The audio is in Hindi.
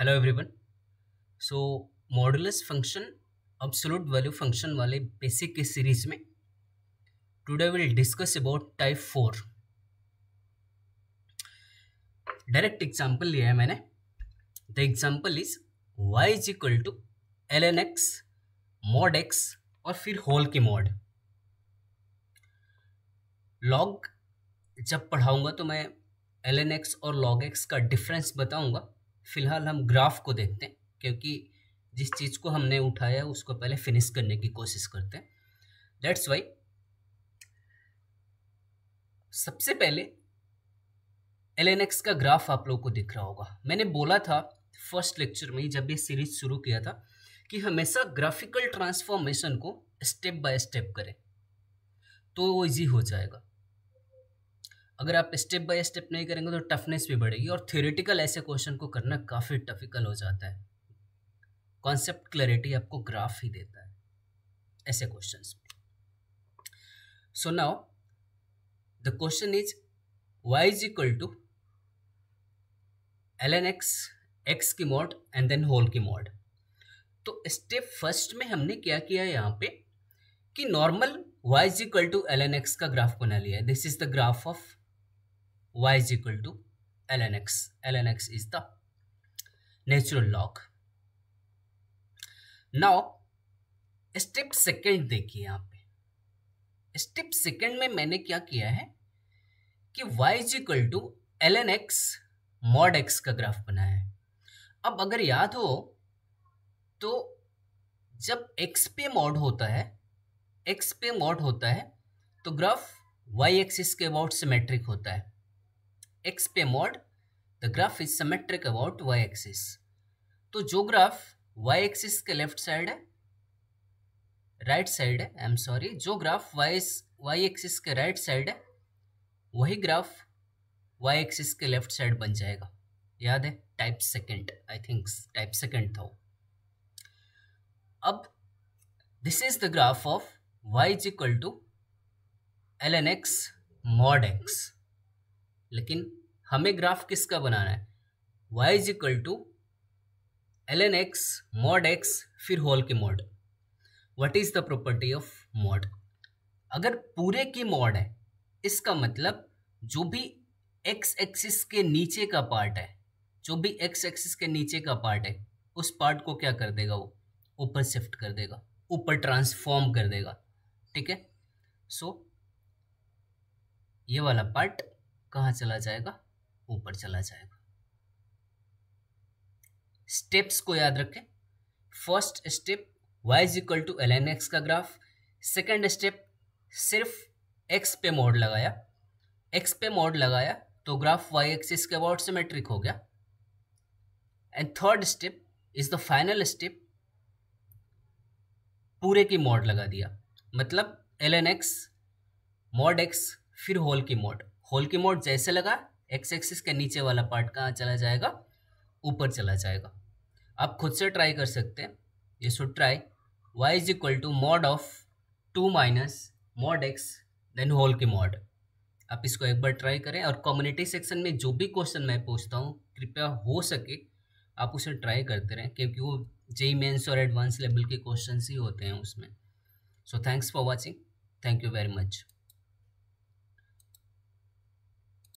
Hello everyone so modulus function absolute value function वाले बेसिक की सीरीज में today will discuss about type four direct example लिया है मैंने the example is y is equal to l n x mod x और फिर होल की मॉड लॉग जब पढ़ाऊंगा तो मैं एल एन एक्स और लॉग एक्स का डिफरेंस बताऊंगा फ़िलहाल हम ग्राफ को देखते हैं क्योंकि जिस चीज़ को हमने उठाया उसको पहले फिनिश करने की कोशिश करते हैं डेट्स वाई सबसे पहले एल का ग्राफ आप लोग को दिख रहा होगा मैंने बोला था फर्स्ट लेक्चर में ही जब ये सीरीज शुरू किया था कि हमेशा ग्राफिकल ट्रांसफॉर्मेशन को स्टेप बाय स्टेप करें तो वो ईजी हो जाएगा अगर आप स्टेप बाय स्टेप नहीं करेंगे तो टफनेस भी बढ़ेगी और थ्योरेटिकल ऐसे क्वेश्चन को करना काफ़ी टफिकल हो जाता है कॉन्सेप्ट क्लैरिटी आपको ग्राफ ही देता है ऐसे question so now the question is y is equal to l n x x की मॉड एंड देन होल की मॉड तो स्टेप फर्स्ट में हमने क्या किया यहाँ पे कि normal y is equal to l n x का ग्राफ बना लिया है this is the graph of y is equal to ln x. ln x is the natural log. now step second देखिए यहाँ पे step second में मैंने क्या किया है कि y is equal to ln x mod x x का ग्राफ बनाया है अब अगर याद हो तो जब x पे मॉड होता है x पे मॉड होता है तो ग्राफ y एक्सिस के अबाउट सिमेट्रिक होता है एक्स पे mod the graph is symmetric about y axis तो जो ग्राफ वाई एक्सिस के लेफ्ट साइड है राइट साइड है आई एम सॉरी जो ग्राफ वाई वाई एक्सिस के राइट साइड है वही ग्राफ वाई एक्सिस के लेफ्ट साइड बन जाएगा याद है type second I think type second था अब this is the graph of y is equal to l n x mod x लेकिन हमें ग्राफ किसका बनाना है y is equal to l n x mod x फिर होल के mod what is the property of mod अगर पूरे की मॉड है इसका मतलब जो भी एक्स एक्सिस के नीचे का पार्ट है जो भी एक्स एक्सिस के नीचे का पार्ट है उस पार्ट को क्या कर देगा वो ऊपर शिफ्ट कर देगा ऊपर ट्रांसफॉर्म कर देगा ठीक है सो ये वाला पार्ट कहाँ चला जाएगा ऊपर चला जाएगा स्टेप्स को याद रखें first step y is equal to l n x का ग्राफ सेकेंड स्टेप सिर्फ x पे मोड लगाया x पे मोड लगाया तो ग्राफ y एक्सिस के अबाउट सिमेट्रिक हो गया and third step is the final step पूरे की मोड लगा दिया मतलब l n x mod x फिर होल की मोड होल की मोड जैसे लगा एक्स एक्सिस के नीचे वाला पार्ट कहाँ चला जाएगा ऊपर चला जाएगा आप खुद से ट्राई कर सकते हैं ये should try y is equal to mod of two minus mod x then whole की मॉड आप इसको एक बार ट्राई करें और कम्युनिटी सेक्शन में जो भी क्वेश्चन मैं पूछता हूँ कृपया हो सके आप उसे ट्राई करते रहें क्योंकि वो जेई मेन्स और एडवांस लेवल के क्वेश्चन ही होते हैं उसमें so thanks for watching thank you very much